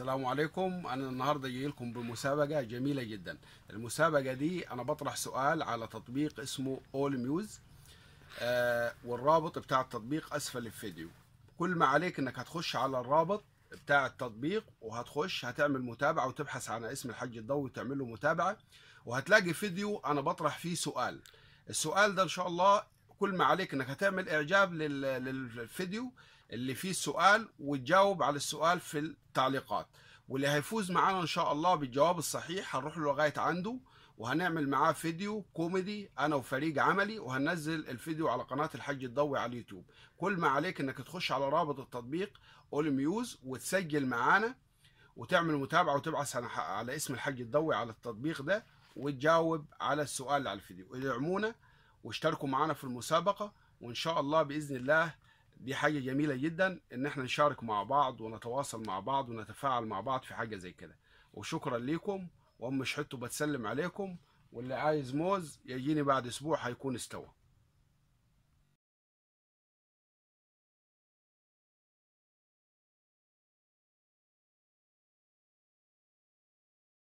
السلام عليكم انا النهارده جاي لكم بمسابقه جميله جدا المسابقه دي انا بطرح سؤال على تطبيق اسمه اول ميوز آه والرابط بتاع التطبيق اسفل الفيديو كل ما عليك انك هتخش على الرابط بتاع التطبيق وهتخش هتعمل متابعه وتبحث عن اسم الحاج الضوي وتعمل له متابعه وهتلاقي فيديو انا بطرح فيه سؤال السؤال ده ان شاء الله كل ما عليك انك هتعمل اعجاب للفيديو اللي فيه سؤال وتجاوب على السؤال في التعليقات واللي هيفوز معانا ان شاء الله بالجواب الصحيح هنروح له لغايه عنده وهنعمل معاه فيديو كوميدي انا وفريق عملي وهننزل الفيديو على قناه الحج الضوي على اليوتيوب كل ما عليك انك تخش على رابط التطبيق اول ميوز وتسجل معانا وتعمل متابعه وتبعث على اسم الحج الضوي على التطبيق ده وتجاوب على السؤال على الفيديو ادعمونا واشتركوا معانا في المسابقه وان شاء الله باذن الله دي حاجه جميله جدا ان احنا نشارك مع بعض ونتواصل مع بعض ونتفاعل مع بعض في حاجه زي كده وشكرا ليكم وام شحته بتسلم عليكم واللي عايز موز يجيني بعد اسبوع هيكون استوى